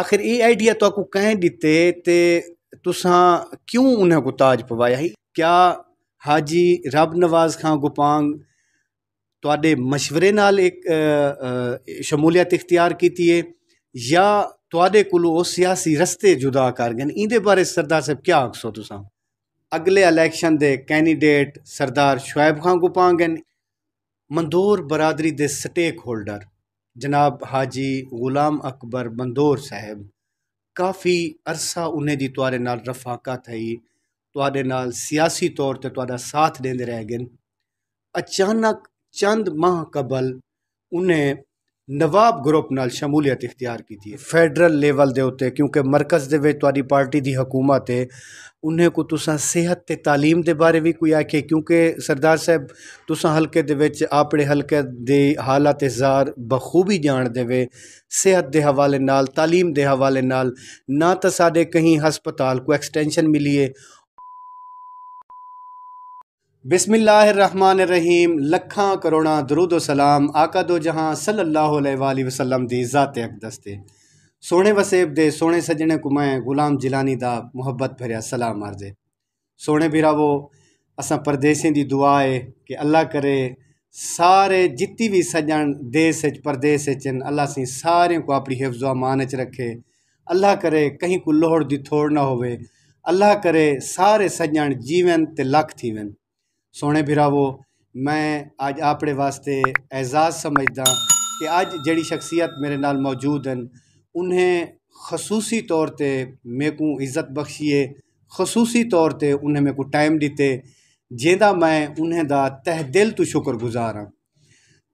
आखिर ਇਹ ਆਈਡੀਆ तो आपको ਕਹਿ ਦਿੱਤੇ ते तुसा क्यों ਉਹਨਾਂ को ताज पवाया ही क्या हाजी रब नवाज ਖਾਨ गुपांग ਤੁਹਾਡੇ مشਵਰੇ ਨਾਲ ਇੱਕ ਸ਼ਮੂਲੀਅਤ ਇਖਤਿਆਰ ਕੀਤੀ ਹੈ ਜਾਂ ਤੁਹਾਡੇ ਕੋਲ ਉਹ ਸਿਆਸੀ ਰਸਤੇ ਜੁਦਾ ਕਰ ਗਏ ਇਹਦੇ ਬਾਰੇ ਸਰਦਾਰ ਸਾਹਿਬ ਕੀ ਆਖਸੋ ਤੁਸੀਂ ਅਗਲੇ ਇਲੈਕਸ਼ਨ ਦੇ ਕੈਂਡੀਡੇਟ ਸਰਦਾਰ ਸ਼ੁਐਬ ਖਾਨ ਗੁਪਾਂਗਨ ਮੰਦੂਰ ਬਰਾਦਰੀ ਦੇ ਸਟੇਕ ਹੋਲਡਰ जनाब हाजी गुलाम अकबर बंदोर साहब काफ़ी अरसा उन्हें दी तुआरे नाल रफाकत है तुआरे नाल सियासी तौर पर तुआ साथ देंदे रह गए अचानक चंद माह कबल उन्हें नवाब ग्रुप न शमूलियत इख्तियार की है फैडरल लेवल के उ क्योंकि मरकज़ के पार्टी की हकूमत है उन्हें को तहत तालीम के बारे भी कोई आखे क्योंकि सरदार साहब तुसा हल्के अपने हल्के हालत इजार बखूबी जान देवे सेहत के हवाले नाल तालीम के हवाले नाल ना तो साढ़े कहीं हस्पता को एक्सटेंशन मिली है बिसमीम लखा करोड़ा दरुद सलाम आका दो जहां सल्लल्लाहु अलैहि वसल्लम दी ज़ात अकदस ते सोने वसेब दे सोने सजने कुमाए गुलाम जिलानी दा मोहब्बत भरिया सलाम मार दे सोने बिरावो असा परदेसें दी दुआ है कि अल्लाह करे सारे जिती भी सजन देश परदेस अल्लाह सी सारे को अपनी हिफ्ज़ मान च रखे अल्लाह करे कहीं को लोहड़ दी थोड़ ना होवे अल्लाह करे सारे सजन जीवन ते लख थी वन ਸੋਹਣੇ ਵੀਰਾਵੋ ਮੈਂ ਅੱਜ ਆਪਣੇ ਵਾਸਤੇ ਐਜ਼ਾਜ਼ ਸਮਝਦਾ ਕਿ ਅੱਜ ਜਿਹੜੀ ਸ਼ਖਸੀਅਤ ਮੇਰੇ ਨਾਲ ਮੌਜੂਦ ਹਨ उन्हें खसूसी तौर ते मेकू इज़्ज़त बख्शिए खसूसी तौर ते उन्हें मेरे को टाइम दिते जेदा मैं उन्हें दा तह दिल तो शुक्रगुजार हाँ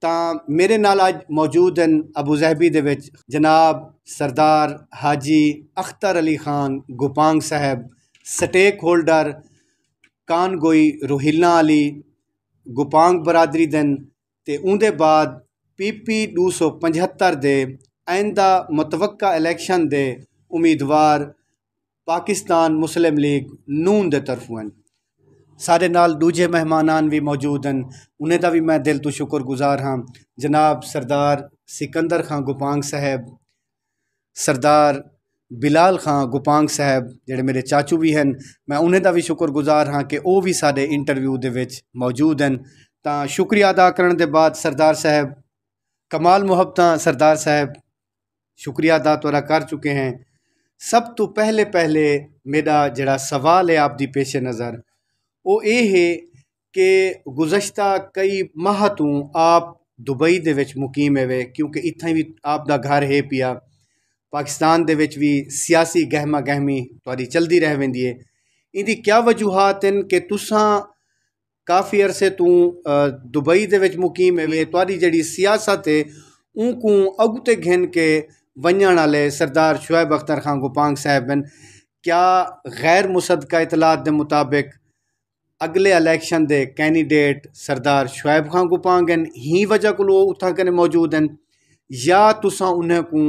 ਤਾਂ ਮੇਰੇ ਨਾਲ ਅੱਜ ਮੌਜੂਦ ਹਨ ਅਬੂ ਜ਼ਹਿਬੀ ਦੇ ਵਿੱਚ ਜਨਾਬ ਸਰਦਾਰ ਹਾਜੀ ਅਖਤਰ ਅਲੀ ਖਾਨ ਗੁਪਾਂਗ ਸਾਹਿਬ ਸਟੇਕ ਹੋਲਡਰ कान गोई रोहिल्ला आह्ली गोपांग बरादरी दे न ते बाद पी पी दो सौ पंज्हत्तर के आइंदा मतवक्का इलेक्शन के उम्मीदवार पाकिस्तान मुस्लिम लीग नून के तरफों न साढ़े नाल दूजे मेहमान भी मौजूद न उन्हें भी मैं दिल तो गुजार हाँ जनाब सरदार सिकंदर खां गोपांग साहब सरदार ਬਿਲਾਲ ਖਾਨ ਗੁਪਾਂਗ ਸਾਹਿਬ ਜਿਹੜੇ ਮੇਰੇ ਚਾਚੂ ਵੀ ਹਨ ਮੈਂ ਉਹਨਾਂ ਦਾ ਵੀ ਸ਼ੁਕਰਗੁਜ਼ਾਰ ਹਾਂ ਕਿ ਉਹ ਵੀ ਸਾਡੇ ਇੰਟਰਵਿਊ ਦੇ ਵਿੱਚ ਮੌਜੂਦ ਹਨ ਤਾਂ ਸ਼ੁਕਰੀਆ ਅਦਾ ਕਰਨ ਦੇ ਬਾਅਦ ਸਰਦਾਰ ਸਾਹਿਬ ਕਮਾਲ ਮੁਹੱਬਤਾਂ ਸਰਦਾਰ ਸਾਹਿਬ शुक्रिया अदा तौरा कर चुके हैं सब तो पहले पहले मेरा जड़ा सवाल है आप दी पेश नज़र वो ये है कि गुजशत कई माह तो आप दुबई दे विच मुकीम है वे क्योंकि इतना भी आप दा घर है पिया पाकिस्तान दे विच भी सियासी गहमा गहमी तुहारी चलदी रह वेंदी है ਇਹਦੀ ਕੀ ਵਜੂਹਾਤ ਹਨ ਕਿ ਤੁਸੀਂ ਕਾਫੀ ਅਰਸੇ ਤੋਂ ਦੁਬਈ ਦੇ ਵਿੱਚ ਮੁਕੀਮ ਹੈ ਤੁਹਾਡੀ ਜਿਹੜੀ ਸਿਆਸਤ ਹੈ ਉਹ ਕੋ ਅਗਤੇ ਘਿੰਨ ਕੇ ਵੰਜਣ ਵਾਲੇ ਸਰਦਾਰ ਸ਼ੁਐਬ ਅਖਤਰ ਖਾਨ ਗੋਪਾਂਗ ਸਾਹਿਬ ਹਨ ਕਿਆ ਗੈਰ ਮੁਸਦਕਾ ਇਤਲਾਤ ਦੇ ਮੁਤਾਬਕ ਅਗਲੇ ਇਲੈਕਸ਼ਨ ਦੇ ਕੈਂਡੀਡੇਟ ਸਰਦਾਰ ਸ਼ੁਐਬ ਖਾਨ ਗੋਪਾਂਗ ਹਨ ਹੀ ਵਜ੍ਹਾ ਕੋਲ ਉਹ ਉਥਾਂ ਕਨੇ ਮੌਜੂਦ ਹਨ ਜਾਂ ਤੁਸੀਂ ਉਹਨਾਂ ਕੋ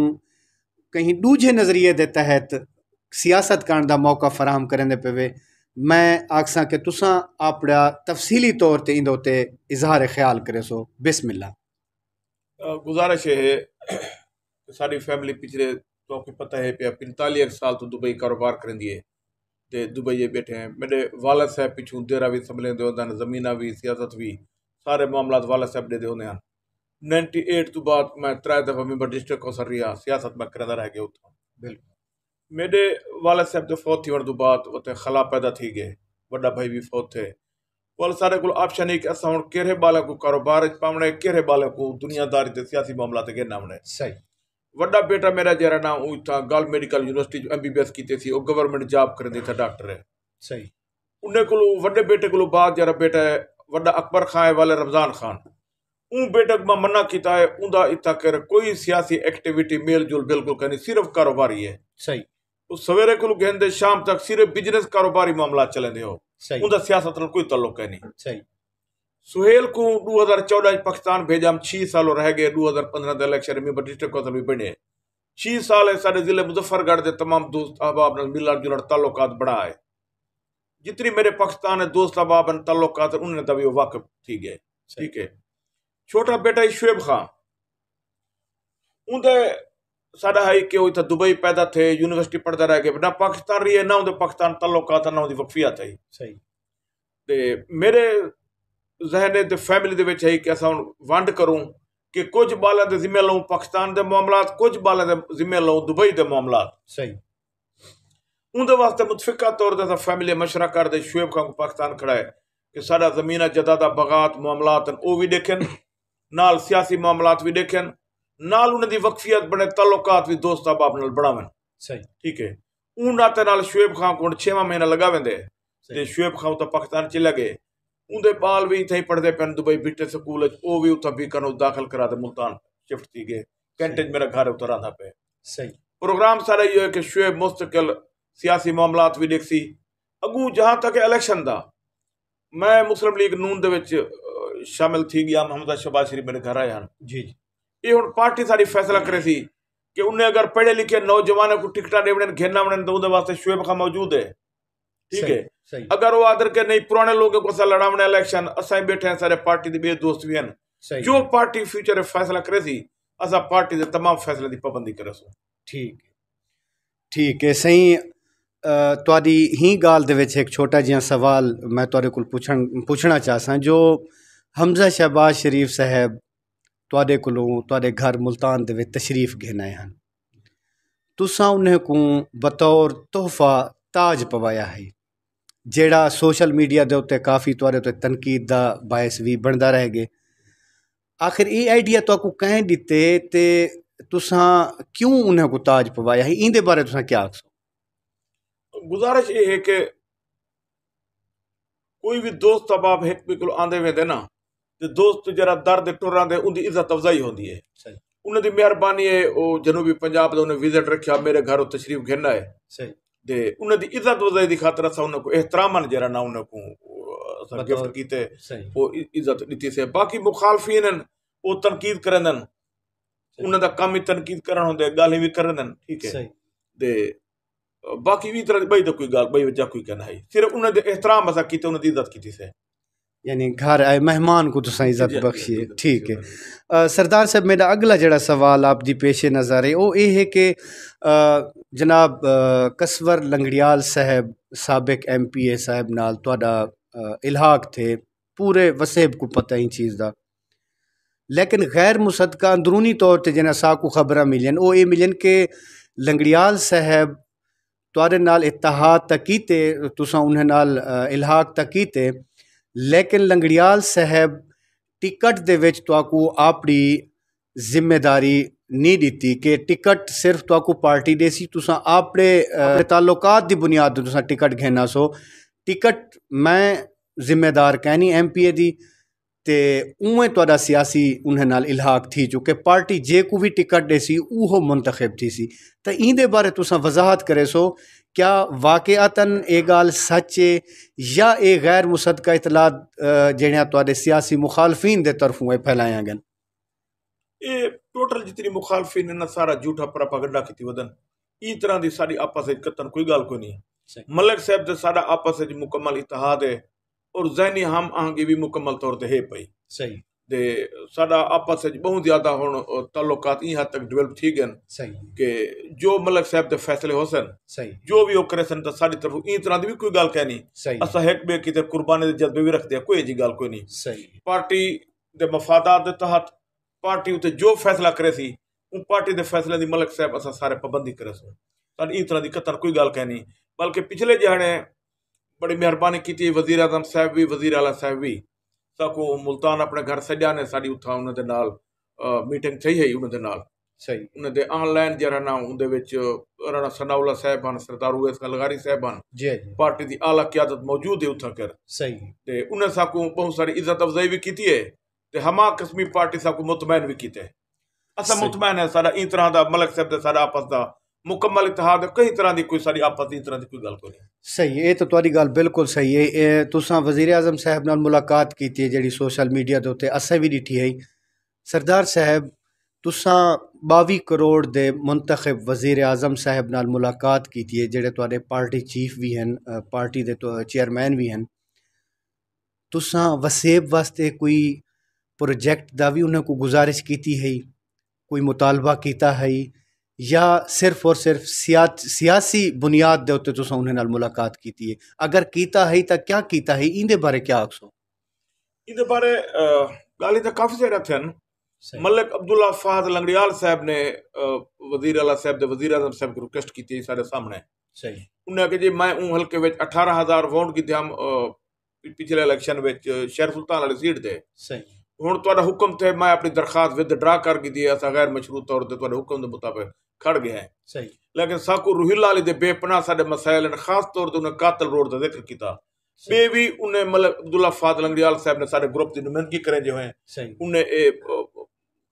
कहीं दूजे नज़रिए के तहत सियासत ਕਰਨ ਦਾ ਮੌਕਾ ਫਰਾਹਮ पे मैं आखसा कि तुसा अपना तफसीली तौर पर इन उत्ते इजहार ख्याल करे सो बिस्मिल्ला गुजारिश है सारी फैमिली पिछले तो पता है पे पंताली साल तो दुबई कारोबार करेंदी है तो दुबई बैठे हैं मेरे वालद साहब पिछू देरा भी संभलें जमीन भी सियासत भी सारे मामला वालद साहब दे होने नाइन्टी एट तो बाद मैं त्रै दफा मैंबर डिस्ट्रिक्ट कौंसल रिया सियासत में करदा रह गया उतो बिल्कुल मेरे वालद साहब जो तो फौत थी वण तो बाद खला पैदा थी गए वॾा भाई भी फौत थे वाल सारे को ऑप्शन है कि असा हुन केरे बालक को कारोबार पावने के केरे बालक को दुनियादारी ते सियासी मामला ते गिरना वणे सही वॾा बेटा मेरा जेरा ना उ था मेडिकल यूनिवर्सिटी जो एमबीबीएस कीते सी ओ गवर्नमेंट जॉब करे दे डॉक्टर है सही उन्हें को वड्डे बेटे को बाद जेरा बेटा वड्डा अकबर खान वाले रमजान खान ऊ बैठक में मना किया है उनका इतना कर कोई सियासी एक्टिविटी मेल जोल बिल्कुल करनी सिर्फ कारोबारी है सही तो सवेरे को कहते शाम तक सिर्फ बिजनेस कारोबारी मामला चलेंदे हो उनका सियासत न कोई तल्लुक है नहीं सही सुहेल को 2014 पाकिस्तान भेजा हम छह साल रह गए 2015 के इलेक्शन में डिस्ट्रिक्ट कौंसल में बने छह साल है साढ़े जिले मुजफ्फरगढ़ के तमाम दोस्त अहबाब मिलड़ जुलड़ ताल्लुकात बढ़ा है जितनी मेरे पाकिस्तान है दोस्त अहबाब तल्लुकात उन्होंने तभी वाकफ थी गए ठीक है ਛੋਟਾ ਬੇਟਾ शुएब ਖਾਨ ਉਹਦੇ ਸਾਡਾ ਹੈ ਕਿ ਉਹ ਇੱਥੇ ਦੁਬਈ ਪੈਦਾ ਥੇ ਯੂਨੀਵਰਸਿਟੀ ਪੜਦਾ ਰਹਿ ਕੇ ਬਣਾ ਪਾਕਿਸਤਾਨ ਰਹੀ ਹੈ ਨਾ ਉਹਦੇ ਪਾਕਿਸਤਾਨ ਤਾਲੁਕਾਤ ਨਾ ਉਹਦੀ ਵਕਫੀਅਤ ਹੈ ਸਹੀ ਤੇ ਮੇਰੇ ਜ਼ਹਿਨੇ ਤੇ ਫੈਮਿਲੀ ਦੇ ਵਿੱਚ ਹੈ ਕਿ ਅਸਾਂ ਹੁਣ ਵੰਡ ਕਰੂੰ ਕਿ ਕੁਝ ਬਾਲਾਂ ਦੇ ਜ਼ਿੰਮੇ ਲਾਉਂ ਪਾਕਿਸਤਾਨ ਦੇ ਮਾਮਲਾਤ ਕੁਝ ਬਾਲਾਂ ਦੇ ਜ਼ਿੰਮੇ ਲਾਉਂ ਦੁਬਈ ਦੇ ਮਾਮਲਾਤ ਸਹੀ ਉਹਦੇ ਵਾਸਤੇ ਮੁਤਫਕਾ ਤੌਰ ਤੇ ਫੈਮਿਲੀ ਮਸ਼ਰਕਾ ਕਰਦੇ ਸ਼ੁਏਬ ਖਾਨ ਪਾਕਿਸਤਾਨ ਖੜਾ ਹੈ ਕਿ ਸਾਡਾ ਜ਼ਮੀਨਾ ਜਦਾਦਾ ਬਗਾਤ ਮਾਮਲਾਤ ਉਹ ਵੀ ਦੇਖਣ ਨਾਲ ਸਿਆਸੀ ਮਾਮਲਾਤ ਵੀ ਦੇਖਣ ਨਾਲ ਉਹਨਾਂ ਦੀ ਵਕਫੀਅਤ ਬਣੇ ਤਾਲੁਕਾਤ ਵੀ ਦੋਸਤਾਂ ਬਾਪ ਨਾਲ ਬਣਾਵਣ ਸਹੀ ਠੀਕ ਹੈ ਉਹਨਾਂ ਤੇ ਨਾਲ ਸ਼ੁਏਬ ਖਾਨ ਕੋਣ 6 ਮਹੀਨਾ ਲਗਾਵੰਦੇ ਤੇ ਸ਼ੁਏਬ ਖਾਨ ਤਾਂ ਪਾਕਿਸਤਾਨ ਚ ਲਗੇ ਉਹਦੇ ਪਾਲ ਵੀ ਇੱਥੇ ਪੜਦੇ ਪੈਣ ਦੁਬਈ ਬਿਟੇ ਸਕੂਲ ਚ ਉਹ ਵੀ ਉੱਥੇ ਵੀ ਉਹ ਦਾਖਲ ਕਰਾ ਦੇ ਮੁਲਤਾਨ ਸ਼ਿਫਟ ਕੀ ਗਏ ਕੈਂਟੇਜ ਮੇਰਾ ਘਰ ਉਤਰਾ ਦਾ ਪਏ ਸਹੀ ਪ੍ਰੋਗਰਾਮ ਸਾਰਾ ਇਹ ਹੈ ਕਿ ਸ਼ੁਏਬ ਮੁਸਤਕਲ ਸਿਆਸੀ ਮਾਮਲਾਤ ਵੀ ਦੇਖਸੀ ਅਗੂ ਜਹਾਂ ਤੱਕ ਇਲੈਕਸ਼ਨ ਦਾ ਮੈਂ ਮੁਸਲਮ ਲੀਗ ਨੂਨ ਦੇ ਵਿੱਚ शामिल थी गया हमदा शबाज शरीफ मेरे घर आया जी ये हूँ पार्टी सारी फैसला करे सी कि उन्हें अगर पढ़े लिखे नौजवानों को टिकटा देवने घेरना वने तो वास्ते शुएब खा मौजूद है ठीक है अगर वो आदर के नहीं पुराने लोग को लड़ावने इलेक्शन असा बैठे हैं सारे पार्टी के बे दोस्त भी हैं जो पार्टी फ्यूचर फैसला करे सी असा पार्टी के तमाम फैसले की पाबंदी करे सो ठीक ठीक है सही ਤੁਹਾਡੀ ਹੀ ਗੱਲ ਦੇ ਵਿੱਚ ਇੱਕ ਛੋਟਾ ਜਿਹਾ ਸਵਾਲ ਮੈਂ ਤੁਹਾਡੇ ਕੋਲ ਪੁੱਛਣ ਪੁੱਛਣਾ ਹਮਜ਼ਾ ਸ਼ਹਿਬਾਜ਼ ਸ਼ਰੀਫ ਸਾਹਿਬ ਤੁਹਾਡੇ ਕੋਲੋਂ ਤੁਹਾਡੇ ਘਰ ਮਲਤਾਨ ਦੇ ਵਿੱਚ ਤਸ਼ਰੀਫ ਘੇਨਾਏ ਹਨ ਤੁਸੀਂ ਉਹਨਾਂ ਨੂੰ ਬਤੌਰ ਤੋਹਫਾ ਤਾਜ ਪਵਾਇਆ ਹੈ ਜਿਹੜਾ ਸੋਸ਼ਲ ਮੀਡੀਆ ਦੇ ਉੱਤੇ ਕਾਫੀ ਤੁਹਾਡੇ ਤੇ ਤਨਕੀਦ ਦਾ ਬਾਇਸ ਵੀ ਬਣਦਾ ਰਹਿ ਗਏ ਆਖਿਰ ਇਹ ਆਈਡੀਆ ਕੋ ਕਹਿ ਦਿੱਤੇ ਤੇ ਤੁਸੀਂ ਕਿਉਂ ਉਹਨਾਂ ਨੂੰ ਤਾਜ ਪਵਾਇਆ ਹੈ ਇਹਦੇ ਬਾਰੇ ਤੁਸੀਂ ਕੀ ਆਖੋ ਗੁਜ਼ਾਰਿਸ਼ ਇਹ ਹੈ ਕਿ ਕੋਈ ਵੀ ਦੋਸਤ ਅਬਾਬ ਇੱਕ ਬਿਲਕੁਲ ਆਂਦੇ ਵੇਦੇ ਨਾ ਤੇ ਦੋਸਤ ਜਿਹੜਾ ਦਰਦ ਟੁਰਾਂ ਦੇ ਉਹਦੀ ਇੱਜ਼ਤ ਅਫਜ਼ਾਈ ਹੁੰਦੀ ਹੈ ਸਹੀ ਉਹਨਾਂ ਦੀ ਮਿਹਰਬਾਨੀ ਹੈ ਉਹ ਜਨੂਬੀ ਪੰਜਾਬ ਦਾ ਉਹਨੇ ਵਿਜ਼ਿਟ ਰੱਖਿਆ ਮੇਰੇ ਘਰ ਉਹ ਤਸ਼ਰੀਫ ਘੇਨਾ ਹੈ ਸਹੀ ਤੇ ਉਹਨਾਂ ਦੀ ਇੱਜ਼ਤ ਵਜ਼ਾਈ ਦੀ ਖਾਤਰ ਸਾ ਉਹਨਾਂ ਕੋ ਇhtਰਾਮਨ ਜਿਹੜਾ ਨਾ ਉਹਨਾਂ ਨੂੰ ਅਸਾਂ ਗਿਫਟ ਕੀਤੇ ਉਹ ਇੱਜ਼ਤ ਦਿੱਤੀ ਸੇ ਬਾਕੀ ਮੁਖਾਲਫੀਨ ਉਹ ਤਨਕੀਦ ਕਰਨਨ ਉਹਨਾਂ ਦਾ ਕੰਮ ਹੀ ਤਨਕੀਦ ਕਰਨ ਹੁੰਦੇ ਗੱਲ ਵੀ ਕਰਨਨ ਠੀਕ ਹੈ ਸਹੀ ਤੇ ਬਾਕੀ ਵੀ ਤਰ੍ਹਾਂ ਬਈ ਤਾਂ ਕੋਈ ਗੱਲ ਬਈ ਵਜਾ ਕੋਈ ਕਹਿਣਾ ਹੈ ਸਿਰਫ ਉਹਨਾਂ ਦੇ ਇਹਤਰਾਮ ਅਸਾਂ ਕੀਤਾ ਉਹਨਾਂ ਦੀ ਇੱਜ਼ਤ ਕੀਤੀ ਸੇ यानी घर आए मेहमान को तो इज्जत बख्शिए ठीक है सरदार साहब मेरा अगला जड़ा सवाल आप दी पेशे नज़र है वो ये है कि जनाब कसवर लंगड़ियाल साहब सबक एम पी ए साहब नाल तुहाडा इलाक थे पूरे वसेब को पता ही चीज़ का लेकिन गैर मुसदका अंदरूनी तौर पर जिन्हें साकू खबर मिलन वो ये मिलन कि लंगड़ियाल साहब तुरे नाल इतिहाद तक तुसा उन्हें नाल इलाक तक ਲੇਕਿਨ ਲੰਗੜਿਆਲ ਸਾਹਿਬ ਟਿਕਟ ਦੇ ਵਿੱਚ ਤੁਹਾਨੂੰ ਆਪਣੀ ਜ਼ਿੰਮੇਦਾਰੀ ਨਹੀਂ ਦਿੱਤੀ ਕਿ ਟਿਕਟ ਸਿਰਫ ਤੁਹਾਨੂੰ ਪਾਰਟੀ ਦੇ ਸੀ ਤੁਸੀਂ ਆਪਣੇ ਤਾਲੁਕਾਤ ਦੀ ਬੁਨਿਆਦ ਤੇ ਤੁਸੀਂ ਟਿਕਟ ਘੇਨਾ ਸੋ ਟਿਕਟ ਮੈਂ ਜ਼ਿੰਮੇਦਾਰ ਕਹਿਨੀ ਐਮਪੀਏ ਦੀ ते उहे तोरा सियासी उन नाल इलाहाक थी चुके पार्टी जेको बि टिकट ॾेसी उहो मुंतख़ब थीसी त ईंदे बारे तोसां वज़ाहत करे सो क्या वाक़िअतन एह् ॻाल्हि सच ऐ या एह् गैर मुसदका इतलात जेह्ड़ियां तुआढ़े सियासी मुखालफीन दे तरफों एह् फैलायां गन एह् टोटल जितनी मुखालफीन न सारा झूठा प्रोपागंडा कीती वदन ई तरह दी साढ़ी आपस च कतन कोई गल्ल कोई नहीं मलिक साहब ते साढ़ा आपस च मुकम्मल इतिहाद है ਔਰ ਜ਼ਹਿਨੀ ਹਮ ਆਹੰਗੀ ਵੀ ਮੁਕੰਮਲ ਤੌਰ ਤੇ ਹੈ ਪਈ ਸਹੀ ਤੇ ਸਾਡਾ ਆਪਸ ਵਿੱਚ ਬਹੁਤ ਜ਼ਿਆਦਾ ਹੁਣ ਤਾਲੁਕਾਤ ਇਹ ਹੱਦ ਤੱਕ ਡਿਵੈਲਪ ਠੀਕ ਹਨ ਸਹੀ ਕਿ ਜੋ ਮਲਕ ਸਾਹਿਬ ਦੇ ਫੈਸਲੇ ਹੋ ਸਨ ਸਹੀ ਜੋ ਵੀ ਉਹ ਕਰੇ ਸਨ ਤਾਂ ਸਾਡੀ ਤਰਫੋਂ ਇਹ ਤਰ੍ਹਾਂ ਦੀ ਵੀ ਕੋਈ ਗੱਲ ਕਹਿ ਨਹੀਂ ਸਹੀ ਅਸਾਂ ਹੱਕ ਬੇ ਕਿਤੇ ਕੁਰਬਾਨੀ ਦੇ ਜਜ਼ਬੇ ਵੀ ਰੱਖਦੇ ਆ ਕੋਈ ਜੀ ਗੱਲ ਕੋਈ ਨਹੀਂ ਸਹੀ ਪਾਰਟੀ ਦੇ ਮਫਾਦਾਤ ਦੇ ਤਹਤ ਪਾਰਟੀ ਉਤੇ ਜੋ ਫੈਸਲਾ ਕਰੇ ਸੀ ਉਹ ਪਾਰਟੀ ਦੇ ਫੈਸਲੇ ਦੀ ਮਲਕ ਸਾਹਿਬ ਅਸਾਂ ਸਾਰੇ ਪਾਬੰਦੀ ਕਰੇ ਸੋ ਤਾਂ ਇਹ ਤਰ੍ਹਾਂ ਦੀ ਕਤਰ ਕੋਈ ਗੱਲ ਕਹਿ ਨਹੀਂ ਬਲਕਿ ਪਿਛਲੇ ਜਿਹੜੇ ਬੜੀ ਮਿਹਰਬਾਨੀ ਕੀਤੀ ਵਜ਼ੀਰ ਆਜ਼ਮ ਸਾਹਿਬ ਵੀ ਵਜ਼ੀਰ ਆਲਾ ਸਾਹਿਬ ਵੀ ਸਭੋ ਮੁਲਤਾਨ ਆਪਣੇ ਘਰ ਸਜਾ ਨੇ ਸਾਡੀ ਉੱਥਾ ਉਹਨਾਂ ਦੇ ਨਾਲ ਮੀਟਿੰਗ થઈ ਹੈ ਉਹਨਾਂ ਦੇ ਨਾਲ ਸਹੀ ਉਹਨਾਂ ਦੇ ਆਨਲਾਈਨ ਜਿਹੜਾ ਨਾ ਉਹਦੇ ਵਿੱਚ ਰਾਣਾ ਸਨਾਉਲਾ ਸਾਹਿਬ ਹਨ ਸਰਦਾਰ ਉਵੇਸ ਕਲਗਾਰੀ ਸਾਹਿਬ ਹਨ ਜੀ ਜੀ ਪਾਰਟੀ ਦੀ ਆਲਾ ਕਿਆਦਤ ਮੌਜੂਦ ਹੈ ਉੱਥਾ ਕਰ ਸਹੀ ਤੇ ਉਹਨਾਂ ਸਾਕੋ ਬਹੁਤ ਸਾਰੀ ਇੱਜ਼ਤ ਅਫਜ਼ਾਈ ਵੀ ਕੀਤੀ ਹੈ ਤੇ ਹਮਾ ਕਸਮੀ ਪਾਰਟੀ ਸਾਕੋ ਮਤਮੈਨ ਵੀ ਕੀਤੇ ਹੈ ਅਸਾਂ ਮਤਮੈਨ ਹੈ ਸਾਡਾ ਇਤਰਾ ਦਾ ਮਲਕ ਸਾਹਿਬ ਦਾ ਸਾਡਾ ਆਪਸ ਦਾ मुकम्मल इतिहाद कई तरह की कोई सारी आपत्ति तरह की कोई गल को नहीं सही ये तो थोड़ी गल बिल्कुल सही है तुसा वजीर आजम साहब न मुलाकात की जी सोशल मीडिया के उत्ते असें भी दिखी है सरदार साहब तुसा बावी करोड़ के मुंतखब वजीर आजम साहब न मुलाकात की जेडे तो पार्टी चीफ भी हैं पार्टी के चेयरमैन भी हैं तुसा वसेब वास्ते कोई प्रोजेक्ट का भी उन्हें को गुजारिश की है कोई मुतालबा किया है या सिर्फ और सिर्फ सिया सियासी बुनियाद ਦੇ ਉੱਤੇ ਤੁਸੀਂ ਉਹਨਾਂ ਨਾਲ ਮੁਲਾਕਾਤ ਕੀਤੀ ਹੈ ਅਗਰ ਕੀਤਾ ਹੈ ਤਾਂ ਕੀ ਕੀਤਾ ਹੈ ਇਹਦੇ ਬਾਰੇ ਕੀ ਆਖਸੋ ਇਹਦੇ ਬਾਰੇ ਗਾਲੀ ਤਾਂ ਕਾਫੀ ਜ਼ਿਆਦਾ ਥਨ ਮਲਕ ਅਬਦੁੱਲਾ ਫਾਦ ਲੰਗੜਿਆਲ ਸਾਹਿਬ ਨੇ ਵਜ਼ੀਰ ਆਲਾ ਸਾਹਿਬ ਦੇ ਵਜ਼ੀਰ ਆਜ਼ਮ ਸਾਹਿਬ ਨੂੰ ਰਿਕਵੈਸਟ ਕੀਤੀ ਸਾਡੇ ਸਾਹਮਣੇ ਸਹੀ ਉਹਨਾਂ ਕਿ ਜੇ ਮੈਂ ਉਹ ਹਲਕੇ ਵਿੱਚ 18000 ਵੋਟ ਕੀਤੇ ਹਮ ਪਿਛਲੇ ਇਲੈਕਸ਼ਨ ਵਿੱਚ ਸ਼ੇਰ ਸੁਲਤਾਨ ਵਾਲੀ ਸੀਟ ਤੇ ਸਹੀ ਹੁਣ ਤੁਹਾਡਾ ਹੁਕਮ ਤੇ ਮੈਂ ਆਪਣੀ ਦਰਖਾਸਤ ਵਿਦਡਰਾ ਕਰ ਗਈ ਦੀ ਅਸਾਂ ਗੈਰ ਮਸ਼ਰੂਤ ਤੌਰ ਤੇ ਤੁਹਾਡੇ ਹੁਕਮ ਦੇ ਮੁਤਾਬਕ खड़ गया है सही लेकिन साकू रूहीलाल के बेपना साढ़े मसायल ने खास तौर पर उन्हें कातल रोड का जिक्र किया बे उन्हें मतलब अब्दुल्ला फादल अंगड़ियाल साहब ने साढ़े ग्रुप की नुमाइंदगी करें जो है उन्हें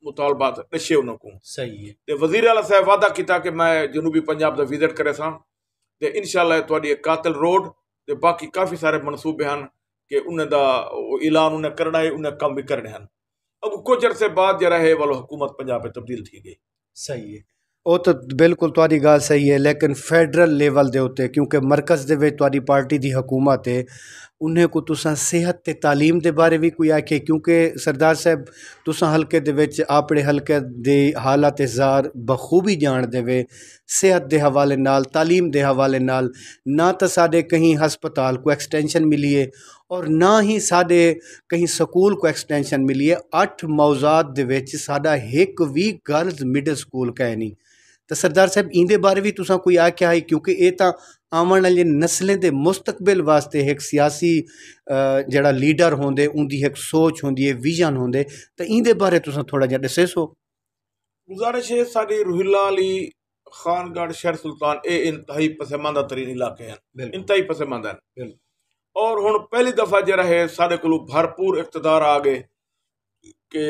मुतालबात दसे उन्हों को सही है वजीर आला साहब वादा किया कि मैं जनूबी पंजाब का विजिट करे स इन शाला कातल रोड तो बाकी काफ़ी सारे मनसूबे हैं कि उन्हें ऐलान उन्हें करना है उन्हें कम भी करने हैं अब कुछ अरसे बाद जरा है वालों हुकूमत पंजाब तब्दील थी गई सही है ਉਹ ਤਾਂ ਬਿਲਕੁਲ ਤੁਹਾਡੀ ਗੱਲ ਸਹੀ ਹੈ ਲੇਕਿਨ ਫੈਡਰਲ ਲੈਵਲ ਦੇ ਉੱਤੇ ਕਿਉਂਕਿ ਮਰਕਜ਼ ਦੇ ਵਿੱਚ ਤੁਹਾਡੀ ਪਾਰਟੀ ਦੀ ਹਕੂਮਤ ਹੈ उ'नेंगी तुसें सेह्त ते तालीम दे बारै बी कोई आखे क्योंकि सरदार साहब तुस हल्के अपने हल्के दे हालात जार बखूबी जान देवे सेहत दे हवाले नाल तालीम दे हवाले नाल ना तो साढ़े कहीं हस्पताल को एक्सटेंशन मिली है और ना ही साढ़े कहीं स्कूल को एक्सटेंशन मिली है अट्ठ मौजाद दे बिच साढ़ा गर्ल्स मिडल स्कूल कह नहीं तो सरदार साहब इं'दे बारे भी तुसें कोई आख्या है क्योंकि एह् ਆਉਣ ਵਾਲੀ ਨਸਲਾਂ ਦੇ ਮੁਸਤਕਬਲ ਵਾਸਤੇ ਇੱਕ ਸਿਆਸੀ ਜਿਹੜਾ ਲੀਡਰ ਹੁੰਦੇ ਉਹਦੀ ਇੱਕ ਸੋਚ ਹੁੰਦੀ ਹੈ ਵਿਜ਼ਨ ਹੁੰਦੇ ਤਾਂ ਇਹਦੇ ਬਾਰੇ ਤੁਸੀਂ ਥੋੜਾ ਜਿਹਾ ਡਿਸਕਸੋ ਗੁਜ਼ਾਰਿਸ਼ ਹੈ ਸਾਡੀ ਰੁਹਿਲਾ ਅਲੀ ਖਾਨਗੜ ਸ਼ਹਿਰ ਸੁਲਤਾਨ ਇਹ ਇੰਤਹਾਈ ਪਸਮਾਨਦਾ ਤਰੀਨ ਇਲਾਕੇ ਹਨ ਇੰਤਹਾਈ ਪਸਮਾਨਦਾ ਹਨ और हूँ पहली दफ़ा जरा है साढ़े को भरपूर इकतदार आ गए कि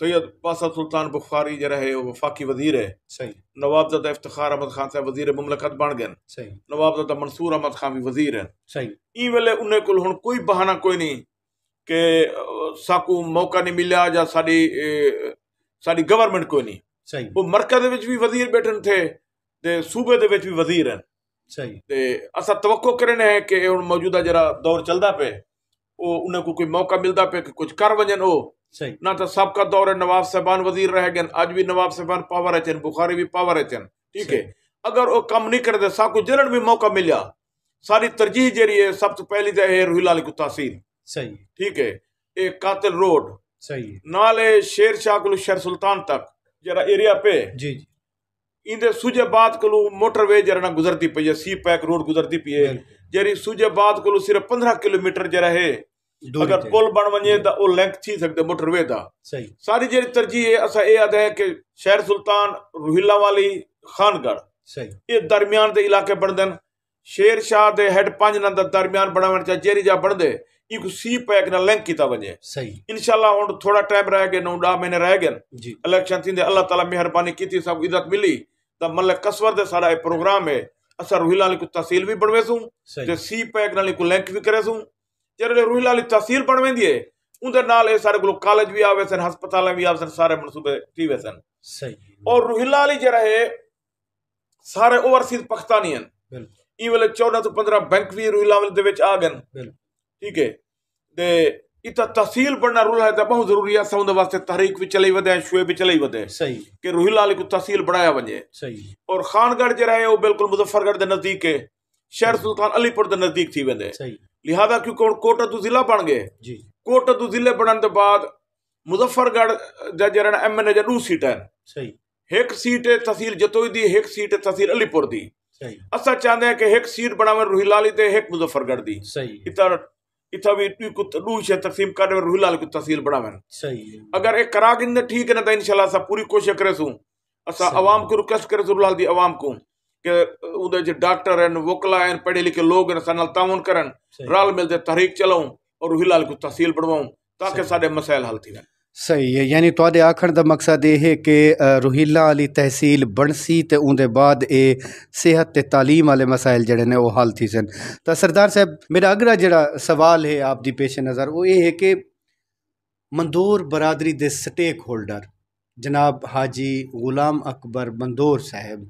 ਸੈਦ ਪਾਸਾ ਸੁਲਤਾਨ ਬੁਖਾਰੀ ਜਿਹੜਾ ਹੈ ਉਹ ਵਫਾਕੀ ਵਜ਼ੀਰ ਹੈ ਸਹੀ ਨਵਾਬ ਦਾ ਇਫਤਖਾਰ ਅਹਿਮਦ ਖਾਨ ਸਾਹਿਬ ਵਜ਼ੀਰ ਮਮਲਕਤ ਬਣ ਗਏ ਸਹੀ ਨਵਾਬ ਦਾ ਮਨਸੂਰ ਅਹਿਮਦ ਖਾਨ ਵੀ ਵਜ਼ੀਰ ਹੈ ਸਹੀ ਈ ਵੇਲੇ ਉਹਨੇ ਕੋਲ ਹੁਣ ਕੋਈ ਬਹਾਨਾ ਕੋਈ ਨਹੀਂ ਕਿ ਸਾਕੂ ਮੌਕਾ ਨਹੀਂ ਮਿਲਿਆ ਜਾਂ ਸਾਡੀ ਸਾਡੀ ਗਵਰਨਮੈਂਟ ਕੋਈ ਨਹੀਂ ਸਹੀ ਉਹ ਮਰਕਜ਼ ਦੇ ਵਿੱਚ ਵੀ ਵਜ਼ੀਰ ਬੈਠਣ ਥੇ ਤੇ ਸੂਬੇ ਦੇ ਵਿੱਚ ਵੀ ਵਜ਼ੀਰ ਹੈ ਸਹੀ ਤੇ ਅਸਾ ਤਵਕਕ ਕਰਨਾ ਹੈ ਕਿ ਹੁਣ ਮੌਜੂਦਾ ਜਿਹੜਾ ਦੌਰ ਚੱਲਦਾ ਪਏ ਉਹ ਉਹਨਾਂ ਕੋਈ ਮੌਕਾ ਮਿਲਦਾ ਪਏ ਕਿ ਕੁਝ ਕਰ ਵਜਨ ਉਹ ਸਹੀ ਨਾ ਤਾਂ त सबका ਨਵਾਬ ਸਹਿਬਾਨ ਵਜ਼ੀਰ ਰਹਿ ਗਏ ਅੱਜ ਵੀ ਨਵਾਬ ਸਹਿਬਾਨ ਪਾਵਰ ਹੈ ਚਨ ਬੁਖਾਰੀ ਵੀ ਪਾਵਰ ਹੈ ਚਨ ਠੀਕ ਹੈ ਅਗਰ ਉਹ ਕੰਮ ਨਹੀਂ ਕਰਦੇ त साको जॾहिं ਵੀ ਮੌਕਾ ਮਿਲਿਆ ਸਾਰੀ ਤਰਜੀਹ ਜਿਹੜੀ ਹੈ ਸਭ ਤੋਂ ਪਹਿਲੀ ਤਾਂ ਹੈ ਰੂਹੀ ਲਾਲ ਕੋ ਤਾਸੀਰ ਸਹੀ ਠੀਕ ਹੈ ਇਹ ਕਾਤਲ ਰੋਡ ਸਹੀ ਨਾਲੇ ਸ਼ੇਰ ਸ਼ਾਹ ਕੋਲ ਸ਼ਰ ਸੁਲਤਾਨ ਤੱਕ ਜਿਹੜਾ ਏਰੀਆ ਪੇ ਜੀ ਜੀ ਇਹਦੇ ਸੁਜੇਬਾਦ ਕੋਲ ਮੋਟਰਵੇ ਜਿਹੜਾ ਨਾ ਗੁਜ਼ਰਦੀ ਪਈ ਹੈ ਸੀ ਪੈਕ ਰੋਡ ਗੁਜ਼ਰਦੀ ਪਈ ਹੈ ਜਿਹੜੀ ਸੁਜੇਬਾਦ ਕੋਲ ਸਿਰਫ 15 ਕਿਲੋਮੀਟਰ ਜਿਹੜਾ ਹੈ अगरि पुल बण वञे त उहो लिंक थी सघंदो मोटरवे था सही सारी जहिड़ी तरजीह असां इहा आहे की शहर सुल्तान रुहिला वाली ख़ानगढ़ सही इहे दरमियान ते इलाइक़े बणंदा आहिनि शेर शाह ते हेड पंज नंद दरमियान बणावण चाहे जहिड़ी जा बणंदे इको सी पैक ना लिंक की था वञे सही इंशाल्लाह हुन थोड़ा टाइम रह गए नौ ॾह महीने रह गए जी इलेक्शन थींदे अल्लाह ताला महिरबानी की थी सभु इज़त मिली त मतलब कसवर ते सारा प्रोग्राम है असां रुहिला को तहसील भी बणवेसूं ते सी पैक नाल को लिंक भी करेसूं ਜਿਹੜੇ ਰੂਹੀ ਲਾਲੀ ਤਹਿਸੀਲ ਪੜਵੈਂਦੀ ਏ ਉਹਦੇ ਨਾਲ ਇਹ ਸਾਰੇ ਕੋਲ ਕਾਲਜ ਵੀ ਆਵੇ ਸਨ ਹਸਪਤਾਲਾਂ ਵੀ ਆਵੇ ਸਨ ਸਾਰੇ ਮਨਸੂਬੇ ਕੀਵੇ ਸਨ ਸਹੀ ਔਰ ਰੂਹੀਲਾ ਅਲੀ ਜਿਹੜਾ ਹੈ ਸਾਰੇ ਓਵਰਸੀਜ਼ ਪਾਕਿਸਤਾਨੀ ਹਨ ਬਿਲਕੁਲ ਇਹ ਵਾਲੇ 14 ਤੋਂ 15 ਬੈਂਕ ਵੀ ਰੂਹੀਲਾ ਅਲੀ ਦੇ ਵਿੱਚ ਆ ਗਏ ਬਿਲਕੁਲ ਠੀਕ ਹੈ ਤੇ इतना तहसील बनना रूल है बहुत जरूरी है समुद्र वास्ते तहरीक भी चले वदे शुए भी चले वदे सही कि रूही लाल को तहसील बनाया वजे सही और खानगढ़ जो है वो बिल्कुल मुजफ्फरगढ़ के नजदीक है शहर सुल्तान अलीपुर के नजदीक थी वदे सही लिहाजा क्योंकि कोटा तो ज़िला बन गए कोटा तो ज़िले बनने बाद मुजफ्फरगढ़ जरा एम एन ए जा सीट है सही एक सीट तहसील जतोई दी एक सीट तहसील अलीपुर दी असा चाहते हैं कि एक सीट बनावे रूहीलाली ते एक मुजफ्फरगढ़ दी सही इतना इतना भी तू को दू शे तकसीम कर रूहीलाल को तहसील बनावे सही अगर एक करा गिन ठीक है ना तो इंशाल्लाह सब पूरी कोशिश करे सू असा आवाम को रिक्वेस्ट करे सू रूहीलाल दी आवाम को કે ઉંદે જે ડોક્ટર એન વોકલા એન પડે લે કે લોગ ને સનલ તામન કરન રાલ મેલતે તહરીક ચલાઉં ઓર રોહીલાલ કુ तहसील બડવાઉં તાકે સાડે મસાઈલ હલ થીને સહી હેયાની તૌડે આખણ دا મકсад એ હે કે રોહીલાલી तहसील બડસી તે ઉંદે બાદ એ sehat તે таъલીમ आले મસાઈલ જડે ને ઓ હલ થી સેન તા સરદાર સાહેબ મેરા અગરા જડા સવાલ હે આપ દી પેષે નજર ઓ એ હે કે મંદૂર બરાદરી દે સ્ટેક હોલ્ડર جناب હાજી ગુલામ અકબર બંદૂર સાહેબ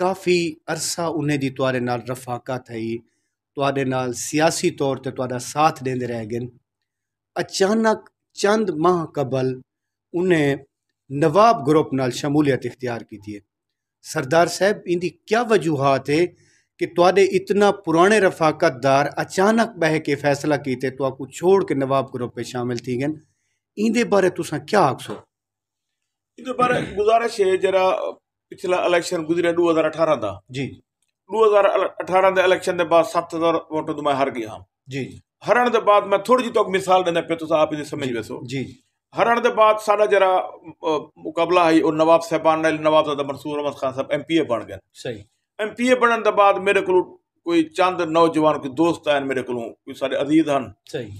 काफ़ी अरसा उन्हें ਦੀ ਤੁਹਾਡੇ रफाकत है ਹੈ ਤੁਹਾਡੇ ਨਾਲ ਸਿਆਸੀ ਤੌਰ ਤੇ ਤੁਹਾਡਾ ਸਾਥ ਦਿੰਦੇ ਰਹਿ ਗਏ ਅਚਾਨਕ ਚੰਦ ਮਾਹ ਕਬਲ ਉਹਨੇ ਨਵਾਬ ਗਰੁੱਪ ਨਾਲ ਸ਼ਮੂਲੀਅਤ ਇਖਤਿਆਰ सरदार साहब इनकी क्या वजूहत है कि तुडे इतना पुराने रफाकतदार अचानक बह के फैसला किए तो आपको छोड़ के नवाब ग्रुप में शामिल थी गए इंदे बारे तुसा क्या आखसो इंदे बारे गुजारिश है जरा पिछला इलेक्शन गुजरिया दो हज़ार अठारह का जी दो हज़ार अठारह के इलेक्शन के बाद सत्त हज़ार वोटों तो मैं हार गया हाँ जी हरण के बाद मैं थोड़ी जी तो मिसाल देना पे तुम आप समझ वैसो जी हरण के बाद साढ़ा जरा मुकाबला है और नवाब साहबान नवाब दादा मंसूर अहमद खान साहब एम पी ए बन गए सही एम पी ए बनने के बाद मेरे को कोई चंद नौजवान कोई दोस्त हैं मेरे को कोई सारे अजीज हैं सही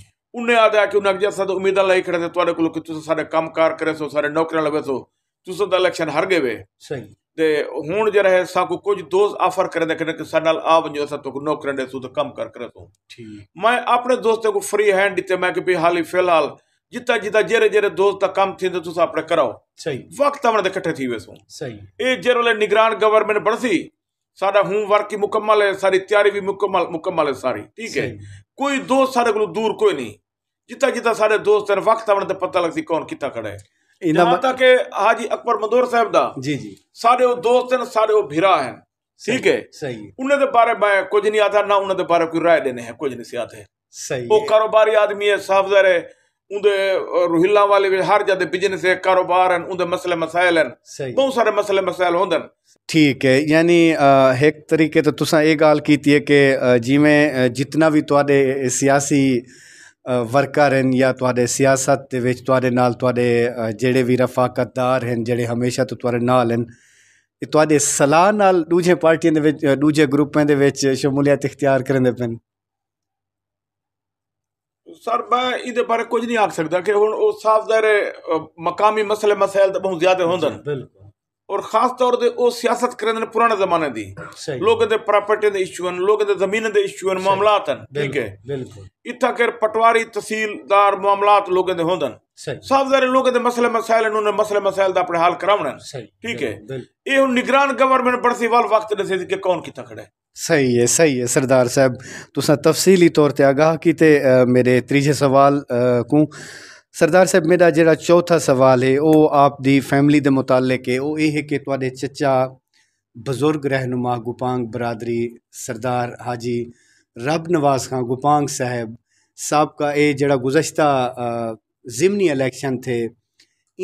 उन्हें याद आया कि उन्हें अगर उम्मीदा लाई खड़े थे तुहाडे कोल कि तुस ਤੁਸੀਂ ਤਾਂ ਇਲੈਕਸ਼ਨ ਹਰ ਗਏ ਵੇ ਸਹੀ ਤੇ ਹੁਣ जरा है ਸਾ ਕੋ ਕੁਝ ਦੋਸਤ ਆਫਰ ਕਰਦੇ ਕਿ कि सा नाल आ वजो सा तो नौकरी दे तू तो ਕਰ कर करे तू ठीक मैं अपने दोस्त को फ्री हैंड दिते मैं कि भी ਜਿੱਤਾ ਜਿੱਤਾ ਜਿਹੜੇ ਜਿਹੜੇ ਦੋਸਤ ਦਾ ਕੰਮ ਥੀਂਦੇ ਤੁਸੀਂ ਆਪਣੇ ਕਰਾਓ ਸਹੀ ਵਕਤ ਆਵਣ ਦੇ ਇਕੱਠੇ ਥੀਵੇ ਸੋ ਸਹੀ ਇਹ ਜਿਹੜੇ ਨਿਗਰਾਨ ਗਵਰਨਮੈਂਟ ਬੜਸੀ ਸਾਡਾ ਵਰਕ ਹੀ ਮੁਕੰਮਲ ਹੈ ਸਾਰੀ ਤਿਆਰੀ ਵੀ ਮੁਕੰਮਲ ਮੁਕੰਮਲ ਹੈ ਸਾਰੀ ਠੀਕ ਹੈ ਕੋਈ ਦੋਸਤ ਸਾਡੇ ਕੋਲੋਂ ਦੂਰ ਕੋਈ ਨਹੀਂ ਜਿੱਤਾ ਜਿੱਤਾ ਸਾਡੇ ਦੋਸਤ ਨੇ ਵਕਤ ਆਵਣ ਤੇ ਪਤਾ ਲੱਗਦੀ ਕੌਣ ਕਿੱਥਾ ਖੜਾ ਹੈ ਇਹਨਾਂ यहाँ ਕਿ ਆ ਜੀ ਅਕਬਰ मंदोर ਸਾਹਿਬ ਦਾ ਜੀ ਜੀ ਸਾਡੇ ਉਹ ਦੋਸਤ ਨੇ ਸਾਡੇ ਉਹ ਭਿਰਾ ਹੈ ਠੀਕ ਹੈ ਸਹੀ ਉਹਨਾਂ ਦੇ ਬਾਰੇ ਮੈਂ ਕੁਝ ਨਹੀਂ ਆਦਾ ਨਾ ਉਹਨਾਂ ਦੇ ਬਾਰੇ ਕੋਈ ਰਾਏ ਦੇਣੇ ਹੈ ਕੁਝ ਨਹੀਂ ਸਿਆਤ ਹੈ ਸਹੀ ਉਹ ਕਾਰੋਬਾਰੀ ਆਦਮੀ ਹੈ ਸਾਫਜ਼ਰ ਹੈ ਉਹਦੇ ਰੋਹਿਲਾ ਵਾਲੇ ਵਿੱਚ ਹਰ ਜਦ ਬਿਜ਼ਨਸ ਹੈ ਕਾਰੋਬਾਰ ਹਨ ਉਹਦੇ ਮਸਲੇ ਮਸਾਇਲ ਹਨ ਸਹੀ ਬਹੁਤ ਸਾਰੇ ਮਸਲੇ ਮਸਾਇਲ ਹੁੰਦੇ ਹਨ ਠੀਕ ਹੈ ਯਾਨੀ ਇੱਕ ਤਰੀਕੇ ਤੋਂ ਤੁਸੀਂ ਇਹ ਗੱਲ ਕੀਤੀ ਹੈ ਕਿ ਜਿਵੇਂ ਜਿੰਨਾ ਵੀ ਤੁਹਾਡੇ ਸਿਆਸੀ ਵਰਕਰ ਹਨ ਜਾਂ ਤੁਹਾਡੇ ਸਿਆਸਤ ਦੇ ਵਿੱਚ ਤੁਹਾਡੇ ਨਾਲ ਤੁਹਾਡੇ ਜਿਹੜੇ ਵੀ ਰਫਾਕਤਦਾਰ ਹਨ ਜਿਹੜੇ ਹਮੇਸ਼ਾ ਤੋਂ ਤੁਹਾਡੇ ਨਾਲ ਹਨ ਇਹ ਤੁਹਾਡੇ ਸਲਾਹ ਨਾਲ ਦੂਜੇ ਪਾਰਟੀਆਂ ਦੇ ਵਿੱਚ ਦੂਜੇ ਗਰੁੱਪਾਂ ਦੇ ਵਿੱਚ ਸ਼ਮੂਲੀਅਤ ਇਖਤਿਆਰ ਕਰਨ ਦੇ ਪੈਣ ਸਰ ਮੈਂ ਇਹਦੇ ਬਾਰੇ ਕੁਝ ਨਹੀਂ ਆਖ ਸਕਦਾ ਕਿ ਹੁਣ ਉਹ ਸਾਫ ਜ਼ਾਹਿਰ ਮਕਾਮੀ ਮਸਲੇ ਮਸਾਇਲ ਤਾਂ ਬਹੁਤ ਜ਼ਿਆਦਾ ਹੁੰਦੇ ਨੇ ਬਿਲਕੁਲ और खास तौर पर वह सियासत करेंगे पुराने जमाने की लोगों के प्रॉपर्टी के इशू हैं लोगों के जमीन के इशू हैं मामलात हैं ठीक है इतना खेर पटवारी तहसीलदार मामलात लोगों के होंगे मसले मसायल उन्होंने ठीक है निगरान गवर्नमेंट वक्त दस कौन कितना खड़ा तफसीली तौर पर आगाह किते मेरे त्रीजे सवाल को सरदार साहब मेरा जो चौथा सवाल है वह आपकी फैमिली के मुतालिक है वह ये कि थोड़े चचा बजुर्ग रहनुमा गोपांग बरादरी सरदार हाजी रब नवास खां गोपांग साहब सबका ये जो गुजशत जिमनी इलेक्शन थे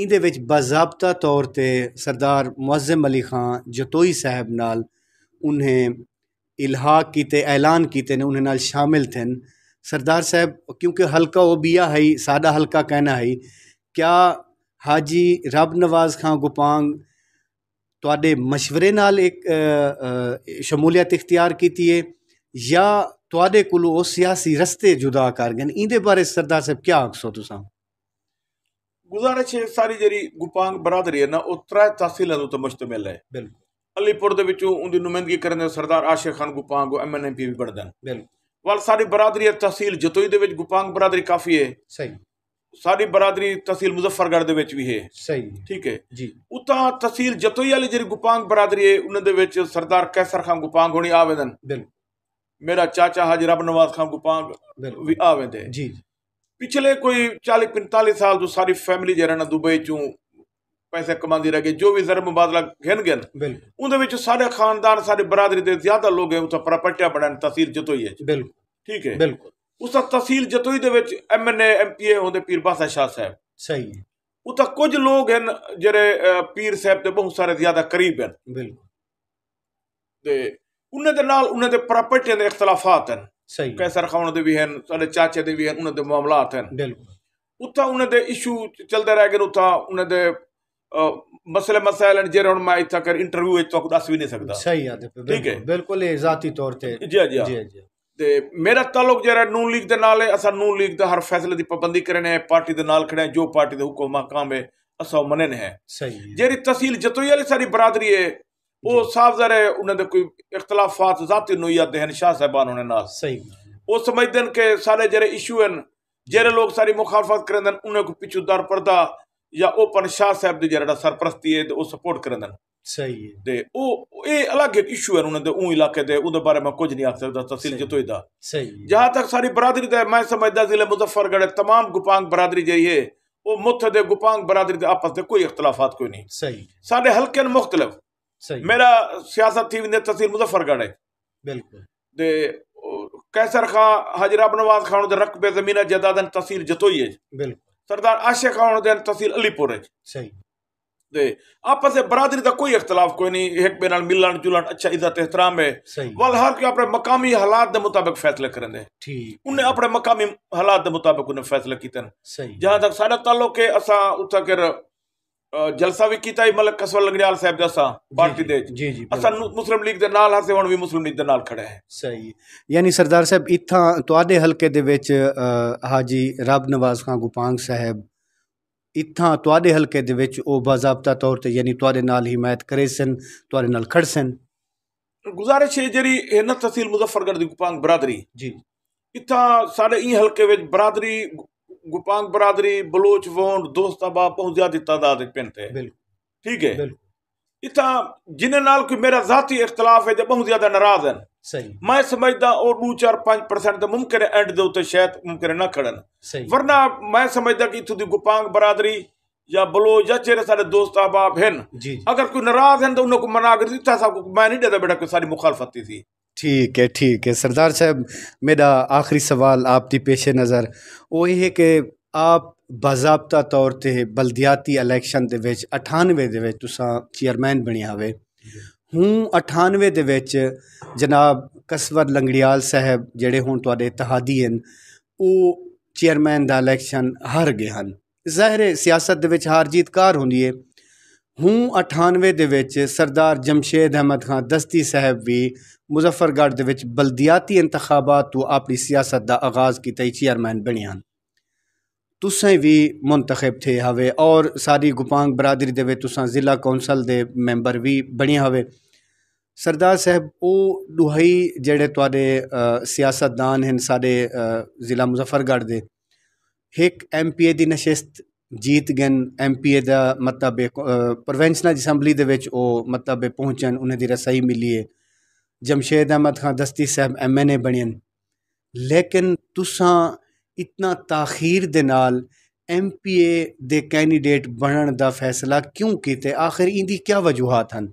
इन बाबता तौर पर सरदार मुआजम अली खां जतोई साहब नाल उन्हें इलाहा किते ऐलान किते ने उन्हें नाल शामिल थे सरदार साहब क्योंकि हल्का ओबिया है सादा हल्का कहना है क्या हाजी रब नवाज खां गुपांग ਤੁਹਾਡੇ مشਵਰੇ ਨਾਲ ਇੱਕ ਸ਼ਮੂਲੀਅਤ ਇਖਤਿਆਰ ਕੀਤੀ ਹੈ ਜਾਂ ਤੁਹਾਡੇ ਕੋਲੋਂ ਉਹ ਸਿਆਸੀ ਰਸਤੇ ਜੁਦਾ ਕਰ ਗਏ ਇਹਦੇ ਬਾਰੇ ਸਰਦਾਰ ਸਾਹਿਬ ਕੀ ਆਖਸੋ ਤੁਸੀਂ ਗੁਜ਼ਾਰਿਸ਼ ਹੈ ਸਾਰੀ ਜਿਹੜੀ ਗੁਪਾਂਗ ਬਰਾਦਰੀ ਹੈ ਨਾ ਉਹ ਤਰਾ ਤਹਿਸੀਲਾਂ ਤੋਂ ਮੁਸ਼ਤਮਿਲ ਹੈ ਬਿਲਕੁਲ ਅਲੀਪੁਰ ਦੇ ਵਿੱਚੋਂ ਉਹਦੀ ਨੁਮਾਇੰਦਗੀ ਕਰਨ ਦੇ ਸਰਦਾਰ ਆਸ਼ਿਕ ਖਾਨ ਗੁਪਾਂਗ ਉਹ ਐਮਐਨਐਮਪੀ ਵੀ ਬਣਦਾ ਬਿਲਕੁਲ ਵਾਲ ਸਾਡੀ ਬਰਾਦਰੀ ਤਹਿਸੀਲ ਜਤੋਈ ਦੇ ਵਿੱਚ ਗੁਪਾਂਗ ਬਰਾਦਰੀ ਕਾਫੀ ਹੈ ਸਹੀ ਸਾਡੀ ਬਰਾਦਰੀ ਤਹਿਸੀਲ ਮੁਜ਼ਫਰਗੜ ਦੇ ਵਿੱਚ ਵੀ ਹੈ ਸਹੀ ਠੀਕ ਹੈ ਜੀ ਉਤਾਂ ਤਹਿਸੀਲ ਜਤੋਈ ਵਾਲੀ ਜਿਹੜੀ ਗੁਪਾਂਗ ਬਰਾਦਰੀ ਹੈ ਉਹਨਾਂ ਦੇ ਵਿੱਚ ਸਰਦਾਰ ਕੈਸਰ ਖਾਨ ਗੁਪਾਂਗ ਹੋਣੀ ਆਵੇਦਨ ਬਿਲਕੁਲ ਮੇਰਾ ਚਾਚਾ ਹਾਜੀ ਰਬ ਨਵਾਜ਼ ਖਾਨ ਗੁਪਾਂਗ ਵੀ ਆਵੇਦੇ ਜੀ ਪਿਛਲੇ ਕੋਈ 40 45 ਸਾਲ ਤੋਂ ਸਾਰੀ ਫੈਮਿਲੀ ਜਿਹੜਾ ਨਾ ਦੁਬਈ ਚੋਂ ਪੈਸੇ ਕਮਾਉਂਦੀ ਰਹੇ ਜੋ ਵੀ ਜ਼ਰਮ ਮੁਬਾਦਲਾ ਗਿਣ ਗਿਆ ਉਹਦੇ ਵਿੱਚ ਸਾਡੇ ਖਾਨਦਾਨ ਸਾਡੇ ਬਰਾਦਰੀ ਦੇ ਜ਼ਿਆਦਾ ਲੋਕ ਹੈ ਉਥਾ ਪ੍ਰਾਪਰਟੀਆਂ ਬਣਨ ਤਸੀਰ ਜਤੋਈ ਹੈ ਬਿਲਕੁਲ ਠੀਕ ਹੈ ਬਿਲਕੁਲ ਉਸ ਦਾ ਤਹਿਸੀਲ ਜਤੋਈ ਦੇ ਵਿੱਚ ਐਮਐਨਏ ਐਮਪੀਏ ਹੁੰਦੇ ਪੀਰ ਬਾਸਾ ਸ਼ਾਹ ਸਾਹਿਬ ਸਹੀ ਹੈ ਉਹ ਕੁਝ ਲੋਕ ਹਨ ਜਿਹੜੇ ਪੀਰ ਸਾਹਿਬ ਦੇ ਬਹੁਤ ਸਾਰੇ ਜ਼ਿਆਦਾ ਕਰੀਬ ਹਨ ਬਿਲਕੁਲ ਤੇ ਉਹਨਾਂ ਦੇ ਨਾਲ ਉਹਨਾਂ ਦੇ ਪ੍ਰਾਪਰਟੀਆਂ ਦੇ ਇਖਤਲਾਫਾਤ ਹਨ ਸਹੀ ਕੈਸਰ ਖਾਨ ਦੇ ਵੀ ਹਨ ਸਾਡੇ ਚਾਚੇ ਦੇ ਵੀ ਹਨ ਉਹਨਾਂ ਦੇ ਮਾਮਲਾਤ ਹਨ ਬਿਲਕੁਲ ਉੱਥਾ ਉਹਨਾਂ ਦੇ ਇਸ਼ੂ ਚੱਲਦੇ ਰਹੇ ਗਏ ਉੱਥਾ ਉਹਨਾਂ ਦੇ ਮਸਲੇ ਮਸਾਇਲ ਜੇ ਜਿਹੜੇ ਹੁਣ ਮੈਂ ਇੱਥੇ ਕਰ ਇੰਟਰਵਿਊ ਵਿੱਚ ਤੁਹਾਨੂੰ ਦੱਸ ਵੀ ਨਹੀਂ ਸਕਦਾ ਸਹੀ ਆ ਤੇ ਠੀਕ ਹੈ ਬਿਲਕੁਲ ਇਹ ਜ਼ਾਤੀ ਤੌਰ ਤੇ ਜੀ ਜੀ ਜੀ ਤੇ ਮੇਰਾ ਤਾਲੁਕ ਜਿਹੜਾ ਨੂਨ ਲੀਗ ਦੇ ਨਾਲ ਹੈ ਅਸਾਂ ਨੂਨ ਲੀਗ ਦਾ ਹਰ ਫੈਸਲੇ ਦੀ ਪਾਬੰਦੀ ਕਰਨੇ ਹੈ ਪਾਰਟੀ ਦੇ ਨਾਲ ਖੜੇ ਜੋ ਪਾਰਟੀ ਦੇ ਹੁਕਮ ਕਾਮ ਹੈ ਅਸਾਂ ਮੰਨਨ ਹੈ ਸਹੀ ਜਿਹੜੀ ਤਹਿਸੀਲ ਜਤੋਈ ਵਾਲੀ ਸਾਰੀ ਬਰਾਦਰੀ ਹੈ ਉਹ ਸਾਫ ਜ਼ਰ ਹੈ ਉਹਨਾਂ ਦੇ ਕੋਈ ਇਖਤਲਾਫਾਤ ਜ਼ਾਤੀ ਨੂੰ ਦੇ ਹਨ ਸ਼ਾਹ ਸਾਹਿਬਾਨ ਉਹਨਾਂ ਨਾਲ ਸਹੀ ਉਹ ਸਮਝਦੇ ਨੇ ਕਿ ਸਾਰੇ ਜਿਹੜੇ ਇਸ਼ੂ ਹਨ ਜਿਹੜੇ ਲੋਕ ਸਾਰੀ ਮੁਖਾਲਫਤ ਕਰਦੇ ਨੇ ਉਹਨਾਂ ਕੋ ਪਿੱਛੂ ਦਰ ਪਰਦਾ ਜਾਂ ਉਹ ਪਨਸ਼ਾ ਸਾਹਿਬ ਦੇ ਜਿਹੜਾ ਸਰਪ੍ਰਸਤੀ ਹੈ ਉਹ ਸਪੋਰਟ ਕਰਨ ਦਾ ਸਹੀ ਹੈ ਤੇ ਉਹ ਇਹ ਅਲੱਗ ਇੱਕ ਇਸ਼ੂ ਹੈ ਉਹਨਾਂ ਦੇ ਉਹ ਇਲਾਕੇ ਦੇ ਉਹਦੇ ਬਾਰੇ ਮੈਂ ਕੁਝ ਨਹੀਂ ਆਖ ਸਕਦਾ ਤਫਸੀਲ ਜਿਤੋ ਇਹਦਾ ਸਹੀ ਜਹਾਂ ਤੱਕ ਸਾਡੀ ਬਰਾਦਰੀ ਦਾ ਮੈਂ ਸਮਝਦਾ ਜ਼ਿਲ੍ਹਾ ਮੁਜ਼ੱਫਰਗੜ੍ਹ ਤਮਾਮ ਗੁਪਾਂਗ ਬਰਾਦਰੀ ਜਈ ਹੈ ਉਹ ਮੁੱਥ ਦੇ ਗੁਪਾਂਗ ਬਰਾਦਰੀ ਦੇ ਆਪਸ ਦੇ ਕੋਈ ਇਖਤਲਾਫਾਤ ਕੋਈ ਨਹੀਂ ਸਹੀ ਸਾਡੇ ਹਲਕੇ ਨੇ ਮੁਖਤਲਫ ਸਹੀ ਮੇਰਾ ਸਿਆਸਤ ਟੀਮ ਨੇ ਤਫਸੀਲ ਮੁਜ਼ੱਫਰਗੜ੍ਹ ਹੈ ਬਿਲਕੁਲ ਤੇ ਕੈਸਰ ਖਾਨ ਹਜਰਾ ਬਨਵਾਦ ਖਾਨ ਦੇ ਰਕਬੇ ਜ਼ਮੀਨਾਂ ਜਦਾਦਨ ਤਫਸੀਲ ਜਿਤੋ ਹੀ ਹੈ ਬਿਲਕੁਲ सरदार आशिक उदेन तहसील अलीपुर है सही दे आपस में बरादरी का कोई इख्तलाफ कोई नहीं एक बे मिलन जुलन अच्छा इज्जत एहतराम है वल हर के अपने मकामी हालात के मुताबिक फैसले करें ठीक उन्हें अपने मकामी हालात के मुताबिक उन्हें फैसले कीते जहां तक सा ताल्लुक है असा उतर ਜਲਸਾ ਵੀ ਕੀਤਾ ਹੀ ਮਲਕ ਕਸਵਲ ਲੰਗੜਿਆਲ ਸਾਹਿਬ ਦਾ ਸਾ ਪਾਰਟੀ ਦੇ ਜੀ ਜੀ ਅਸਾਂ ਮੁਸਲਮ ਲੀਗ ਦੇ ਨਾਲ ਹਸੇ ਹੁਣ ਵੀ ਮੁਸਲਮ ਲੀਗ ਦੇ ਨਾਲ ਖੜਾ ਹੈ ਸਹੀ ਯਾਨੀ ਸਰਦਾਰ ਸਾਹਿਬ ਇੱਥਾਂ ਤੁਹਾਡੇ ਹਲਕੇ ਦੇ ਵਿੱਚ ਹਾਜੀ ਰਬ ਨਵਾਜ਼ ਖਾਨ ਗੁਪਾਂਗ ਸਾਹਿਬ ਇੱਥਾਂ ਤੁਹਾਡੇ ਹਲਕੇ ਦੇ ਵਿੱਚ ਉਹ ਬਾਜ਼ਾਬਤਾ ਤੌਰ ਤੇ ਯਾਨੀ ਤੁਹਾਡੇ ਨਾਲ ਹਮਾਇਤ ਕਰੇ ਸਨ ਤੁਹਾਡੇ ਨਾਲ ਖੜ ਸਨ ਗੁਜ਼ਾਰਿਸ਼ ਹੈ ਜਿਹੜੀ ਇਹਨਾਂ ਤਹਿਸੀਲ ਮੁਜ਼ੱਫਰਗੜ੍ਹ ਦੀ ਗੁਪਾਂਗ ਬਰਾਦਰੀ ਜੀ ਇੱਥਾਂ ਸਾਡੇ ਇਹ ਹਲਕੇ ਵਿੱਚ ਬਰਾਦਰੀ गुपांग बरादरी बलोच वोंड दोस्ताबा बहुत ज्यादा तादाद पिन थे ठीक है इतना जिन्हें नाल कोई मेरा जाती इख्तलाफ है बहुत ज्यादा नाराज हैं मैं समझता और दो चार पांच परसेंट तो मुमकिन है एंड दे शायद मुमकिन ना खड़न वरना मैं समझता कि इतों गुपांग बरादरी या बलोच या चेहरे सारे दोस्त आप हैं अगर कोई नाराज है तो उन्होंने को मना कर दिता सबको मैं नहीं देता बेटा कोई सारी मुखालफत थी ਠੀਕ ਹੈ ਠੀਕ ਹੈ ਸਰਦਾਰ ਸਾਹਿਬ ਮੇਰਾ ਆਖਰੀ ਸਵਾਲ ਆਪ ਦੀ ਪੇਸ਼ੇ ਨਜ਼ਰ ਉਹ ਇਹ ਹੈ ਕਿ ਆਪ ਬਜ਼ਾਬਤਾ ਤੌਰ ਤੇ ਬਲਦੀਆਤੀ ਇਲੈਕਸ਼ਨ ਦੇ ਵਿੱਚ 98 ਦੇ ਵਿੱਚ ਤੁਸੀਂ ਚੇਅਰਮੈਨ ਬਣਿਆ ਹੋਵੇ ਹੂੰ 98 ਦੇ ਵਿੱਚ ਜਨਾਬ ਕਸਵਰ ਲੰਗੜਿਆਲ ਸਾਹਿਬ ਜਿਹੜੇ ਹੁਣ ਤੁਹਾਡੇ ਇਤਿਹਾਦੀ ਹਨ ਉਹ ਚੇਅਰਮੈਨ ਦਾ ਇਲੈਕਸ਼ਨ ਹਾਰ ਗਏ ਹਨ ਜ਼ਾਹਿਰ ਸਿਆਸਤ ਦੇ ਵਿੱਚ ਹਾਰ ਜੀਤ ਕਾਰ ਹੁੰਦੀ ਹੈ ਹੂੰ 98 ਦੇ ਵਿੱਚ ਸਰਦਾਰ ਜਮਸ਼ੇਦ ਅਹਿਮਦ ਖਾਨ ਦਸਤੀ ਸਾਹਿਬ ਵੀ ਮੁਜ਼ੱਫਰਗੜ੍ਹ ਦੇ ਵਿੱਚ ਬਲਦੀਆਤੀ ਇੰਤਖਾਬਾਤ ਤੋਂ ਆਪਣੀ ਸਿਆਸਤ ਦਾ ਆਗਾਜ਼ ਕੀਤਾ ਚੇਅਰਮੈਨ ਬਣੇ ਹਨ ਤੁਸੀਂ ਵੀ ਮੁੰਤਖਬ ਥੇ ਹਵੇ ਔਰ ਸਾਰੀ ਗੁਪਾਂਗ ਬਰਾਦਰੀ ਦੇ ਵਿੱਚ ਤੁਸੀਂ ਜ਼ਿਲ੍ਹਾ ਕੌਂਸਲ ਦੇ ਮੈਂਬਰ ਵੀ ਬਣੇ ਹਵੇ ਸਰਦਾਰ ਸਾਹਿਬ ਉਹ ਦੁਹਾਈ ਜਿਹੜੇ ਤੁਹਾਡੇ ਸਿਆਸਤਦਾਨ ਹਨ ਸਾਡੇ ਜ਼ਿਲ੍ਹਾ ਮੁਜ਼ੱਫਰਗੜ੍ਹ ਦੇ ਇੱਕ ਐਮਪੀਏ ਦੀ ਨਸ਼ਿਸਤ ਜੀਤ ਗਨ ਐਮਪੀਏ ਦਾ ਮਤਲਬ ਪ੍ਰੋਵਿੰਸ਼ਨਲ ਅਸੈਂਬਲੀ ਦੇ ਵਿੱਚ ਉਹ ਮਤਲਬ ਪਹੁੰਚਣ ਉਹਨਾਂ ਦੀ ਰਸਾਈ ਮਿਲੀ ਹੈ ਜਮਸ਼ੇਦ अहमद ਖਾਨ ਦਸਤੀ ਸਾਹਿਬ ਐਮਐਨਏ ਬਣਿਆ ਲੇਕਿਨ ਤੁਸੀਂ ਇਤਨਾ ਤਾਖੀਰ ਦੇ ਨਾਲ ਐਮਪੀਏ ਦੇ ਕੈਂਡੀਡੇਟ ਬਣਨ ਦਾ ਫੈਸਲਾ ਕਿਉਂ ਕੀਤਾ ਆਖਿਰ ਇਹਦੀ ਕੀ ਵਜੂਹਾਂ ਹਨ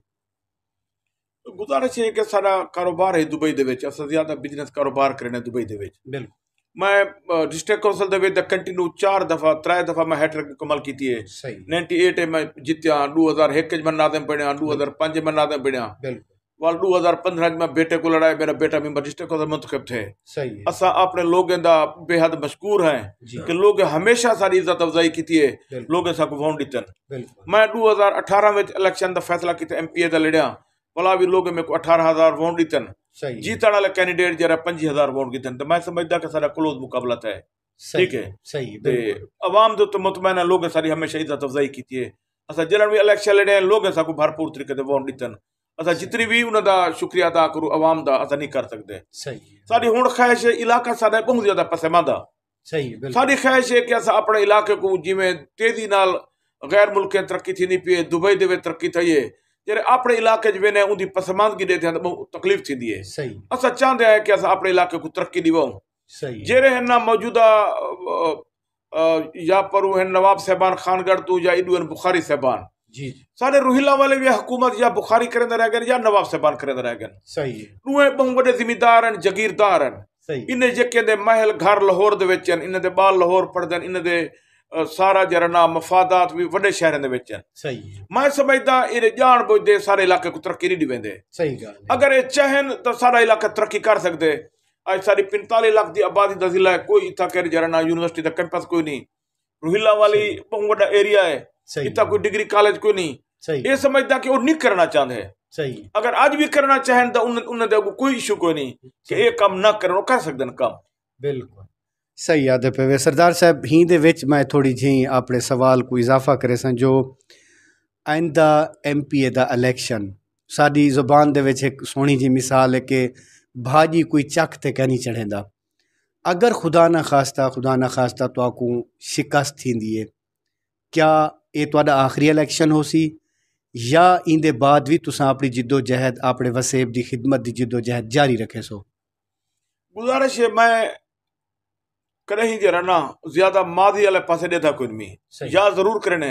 ਗੁਜ਼ਾਰਿਸ਼ ਹੈ ਕਿ ਸਾਡਾ ਕਾਰੋਬਾਰ ਹੈ ਦੁਬਈ ਦੇ ਵਿੱਚ ਅਸਾਂ ਜ਼ਿਆਦਾ ਬਿਜ਼ਨਸ ਕਾਰੋਬਾਰ ਕਰਨਾ ਦੁਬਈ ਦੇ ਵਿੱਚ ਬਿਲਕੁਲ ਮੈਂ ਡਿਸਟ੍ਰਿਕਟ ਕੌਂਸਲ ਦੇ ਵਿੱਚ ਦਾ ਕੰਟੀਨਿਊ 4 ਦਫਾ 3 ਦਫਾ ਮੈਂ ਹੈਟ੍ਰਿਕ ਮੁਕਮਲ ਕੀਤੀ ਹੈ 98 ਮੈਂ ਜਿੱਤਿਆ 2001 ਚ ਮੈਂ ਨਾਜ਼ਮ ਬਣਿਆ 2005 ਮੈਂ ਨਾਜ਼ਮ ਬਣਿਆ ਬਿਲਕੁਲ वाल 2015 में बेटे को लड़ाया मेरा बेटा भी मजिस्ट्रेट को मुंतखब थे असा अपने लोग बेहद मशकूर हैं कि लोग हमेशा सारी इज्जत अफजाई की है लोग वोट दितन मैं 2018 में इलेक्शन का फैसला किया एम पी ए का लड़िया भला भी लोग मेरे को अठारह हजार वोट दितन जीतने वाला कैंडिडेट जरा पंजी हजार वोट दितन तो मैं समझता कि सारा क्लोज मुकाबला था ठीक है सही अवाम तो मुतमैन है लोग सारी हमेशा इज्जत अफजाई की है असा जलन भी इलेक्शन लड़े लोग भरपूर तरीके से वोट दितन ਅਸਾਂ ਜਿਤਨੀ ਵੀ ਉਹਨਾਂ ਦਾ ਸ਼ੁਕਰੀਆ ਅਦਾ ਕਰੂ ਆਵਾਮ ਦਾ ਅਸਾਂ ਨਹੀਂ ਕਰ ਸਕਦੇ ਸਹੀ ਸਾਡੀ ਹੁਣ ਖੈਸ਼ ਇਲਾਕਾ ਸਾਡਾ ਬਹੁਤ ਜ਼ਿਆਦਾ ਪਸਮਾਨਦਾ ਸਹੀ ਬਿਲਕੁਲ ਸਾਡੀ ਖੈਸ਼ ਹੈ ਕਿ ਅਸਾਂ ਆਪਣੇ ਇਲਾਕੇ ਨੂੰ ਜਿਵੇਂ ਤੇਜ਼ੀ ਨਾਲ ਗੈਰ ਮੁਲਕੇ ਤਰੱਕੀ ਥੀ ਨਹੀਂ ਪਈ ਦੁਬਈ ਦੇ ਵਿੱਚ ਤਰੱਕੀ ਥਈ ਹੈ ਜਿਹੜੇ ਆਪਣੇ ਇਲਾਕੇ 'ਚ ਵੇਨੇ ਉਹਦੀ ਪਸਮਾਨਦਗੀ ਦੇ ਤੇ ਬਹੁਤ ਤਕਲੀਫ ਥੀਂਦੀ ਹੈ ਸਹੀ ਅਸਾਂ ਚਾਹੁੰਦੇ ਆ ਕਿ ਅਸਾਂ ਆਪਣੇ ਇਲਾਕੇ ਨੂੰ ਤਰੱਕੀ ਦਿਵਾਉਂ ਸਹੀ ਜਿਹੜੇ ਹਨ ਮੌਜੂਦਾ या पर उहन नवाब साहबान खानगढ़ तू या इडू बुखारी साहबान ਜੀ ਸਾਡੇ जी सारे रोहिला वाले भी हुकूमत या बुखारी करे रह गए या नवाब साहबान करे रह गए सही है ਨੂਏ ਬਹੁਤ ਵੱਡੇ ਜ਼ਿਮੀਦਾਰ ਹਨ ਜ਼ਗੀਰਦਾਰ ਹਨ ਸਹੀ ਇਹਨੇ ਜੱਕੇ ਦੇ ਮਹਿਲ ਘਰ ਲਾਹੌਰ ਦੇ ਵਿੱਚ ਹਨ ਇਹਨਾਂ ਦੇ ਬਾਲ ਲਾਹੌਰ ਪੜਦੇ ਹਨ ਇਹਨਾਂ ਦੇ ਸਾਰਾ ਜਰਨਾ ਮਫਾਦਾਤ ਵੀ ਵੱਡੇ ਸ਼ਹਿਰਾਂ ਦੇ ਵਿੱਚ ਹਨ ਸਹੀ ਹੈ ਮੈਂ ਸਮਝਦਾ ਇਹ ਜਾਣ ਬੁੱਝਦੇ ਸਾਰੇ ਇਲਾਕੇ ਕੋ ਤਰੱਕੀ ਨਹੀਂ ਦਿਵੇਂਦੇ ਸਹੀ ਗੱਲ ਹੈ ਅਗਰ ਇਹ ਚਾਹਨ ਤਾਂ ਸਾਰਾ ਇਲਾਕਾ ਤਰੱਕੀ ਕਰ ਸਕਦੇ ਅੱਜ ਸਾਡੀ 45 ਲੱਖ ਦੀ ਆਬਾਦੀ ਦਾ ਜ਼ਿਲ੍ਹਾ ਹੈ ਕੋਈ ਇੱਥਾ ਕਹਿ ਜਰਨਾ ਯੂਨੀਵਰਸਿਟੀ ਦਾ ਕੈਂਪਸ ਕੋਈ ਨਹੀਂ ਰੋਹਿਲਾ ਵਾਲੀ ਬਹੁਤ ਵੱਡਾ ਏਰੀਆ ਹੈ इतना कोई डिग्री कॉलेज को नहीं सही ये समझदा कि वो नहीं करना चाहते है सही अगर आज भी करना चाहें तो उन्होंने कोई इशू कोई नहीं कि ये काम ना करो कर सकते काम बिल्कुल सही याद है पे सरदार साहब हीं दे मैं थोड़ी जी अपने सवाल को इजाफा करे स जो आइंदा एम पी ए का इलैक्शन साड़ी जुबान दे विच एक सोनी जी मिसाल है कि भाजी कोई चक ते कहीं चढ़ेंदा अगर खुदा ना खास्ता खुदा ना खास्ता तो आपको शिकस्त थी क्या ਇਹ ਤੁਹਾਡਾ ਆਖਰੀ ਇਲੈਕਸ਼ਨ ਹੋ ਸੀ ਜਾਂ ਇਹਦੇ ਬਾਅਦ ਵੀ ਤੁਸੀਂ ਆਪਣੀ ਜਿੱਦੋ ਜਹਿਦ ਆਪਣੇ ਵਸੇਬ ਦੀ ਖਿਦਮਤ ਦੀ ਜਿੱਦੋ ਜਹਿਦ ਜਾਰੀ ਰੱਖੇ ਸੋ ਗੁਜ਼ਾਰਿਸ਼ ਹੈ ਮੈਂ कहीं जे रहना ज्यादा माजी वाले पासे देता कोई नहीं या जरूर करने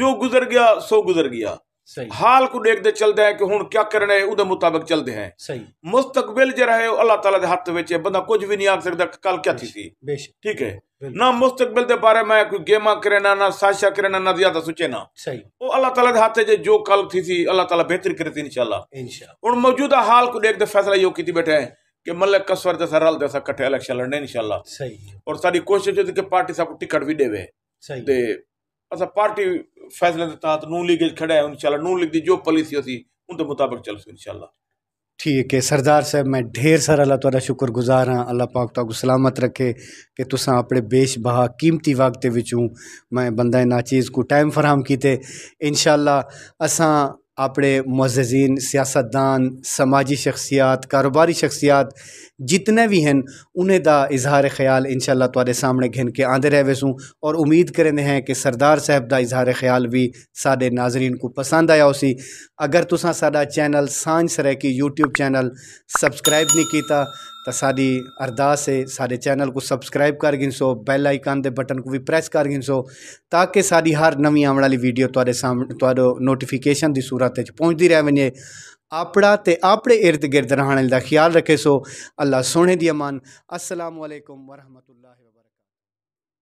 जो गुजर गया सो गुजर गया ਸਹੀ ਹਾਲ ਨੂੰ ਦੇਖਦੇ ਚੱਲਦਾ ਹੈ ਕਿ ਹੁਣ ਕੀ ਕਰਨਾ ਹੈ ਉਹਦੇ ਮੁਤਾਬਕ ਚੱਲਦੇ ਹੈ ਸਹੀ ਮੁਸਤਕਬਲ ਜਿਹੜਾ ਹੈ ਉਹ ਅੱਲਾਹ ਤਾਲਾ ਦੇ ਹੱਥ ਵਿੱਚ ਹੈ ਬੰਦਾ ਕੁਝ ਵੀ ਨਹੀਂ ਆਖ ਸਕਦਾ ਕੱਲ ਕੀ ਸੀ ਬੇਸ਼ੱਕ ਠੀਕ ਹੈ ਨਾ ਮੁਸਤਕਬਲ ਦੇ ਬਾਰੇ ਮੈਂ ਕੋਈ ਗੇਮਾਂ ਕਰਨਾ ਨਾ ਸਾਸ਼ਾ ਕਰਨਾ ਨਾ ਜ਼ਿਆਦਾ ਸੋਚੇ ਨਾ ਸਹੀ ਉਹ ਅੱਲਾਹ ਤਾਲਾ ਦੇ ਹੱਥ 'ਚ ਜੋ ਕੱਲ ਥੀ ਸੀ ਅੱਲਾਹ ਤਾਲਾ ਬਿਹਤਰ ਕਰਤੇ ਇਨਸ਼ਾਅੱਲਾ ਇਨਸ਼ਾ ਹੁਣ ਮੌਜੂਦਾ ਹਾਲ ਨੂੰ ਦੇਖਦੇ ਫੈਸਲਾ ਯੋ ਕੀਤੀ ਬੈਠਾ ਹੈ कि मल्ल कसवर जैसा रल जैसा इकट्ठे इलेक्शन लड़ने इंशाल्लाह सही और सारी कोशिश होती कि पार्टी सबको टिकट भी देवे सही दे असा पार्टी फैसले के तहत नू लीग खड़ा है इंशाल्लाह नू लीग की जो पॉलिसी होती उनके मुताबिक चल चलसू इंशाल्लाह ठीक है सरदार साहब मैं ढेर सारा अल्लाह तुरा शुक्र गुजार हाँ अल्लाह पाक तो सलामत रखे कि तुसा अपने बेश बहा कीमती वक्त विचों मैं बंदा इन चीज़ को टाइम फराहम किए इन असा अपने मजीन सियासतदान समाजी शख्सियात कारोबारी शख्सियात जितने भी हैं उन्हें दा इजहार ख्याल इन शाला सामने घिन के आंदे रहे वैसूँ और उम्मीद करें हैं कि सरदार साहब का इजहार ख्याल भी साढ़े नाजरीन को पसंद आया उसी अगर तुसा सा चैनल सांझ की यूट्यूब चैनल सबसक्राइब नहीं किया तो सास है साडे चैनल को सबसक्राइब कर सो बैल आइकान के बटन को भी प्रेस कर गिन गिनसो ताकि हर नवी आने वाली वीडियो तेरे साम तो नोटिफिकेशन की सूरत पहुँचती रह वे अपना तो अपने इर्द गिर्द रहने का ख्याल रखे सो अल्लाह सोने दी अमान असलम वरहमतुल्ला